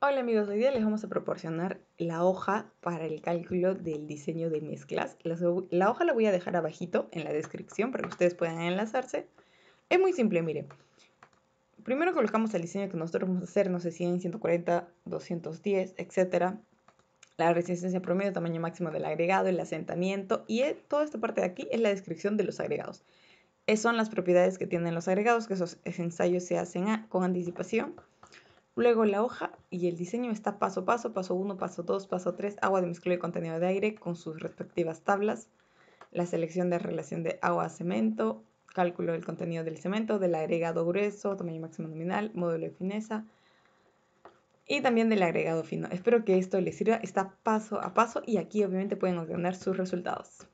Hola amigos, hoy día les vamos a proporcionar la hoja para el cálculo del diseño de mezclas. La hoja la voy a dejar abajito en la descripción para que ustedes puedan enlazarse. Es muy simple, miren. Primero colocamos el diseño que nosotros vamos a hacer, no sé 100, 140, 210, etc. La resistencia promedio, tamaño máximo del agregado, el asentamiento y eh, toda esta parte de aquí es la descripción de los agregados. son las propiedades que tienen los agregados, que esos ensayos se hacen con anticipación Luego la hoja y el diseño está paso a paso, paso 1, paso 2, paso 3, agua de mezcla y contenido de aire con sus respectivas tablas, la selección de relación de agua a cemento, cálculo del contenido del cemento, del agregado grueso, tamaño máximo nominal, módulo de fineza y también del agregado fino. Espero que esto les sirva, está paso a paso y aquí obviamente pueden ordenar sus resultados.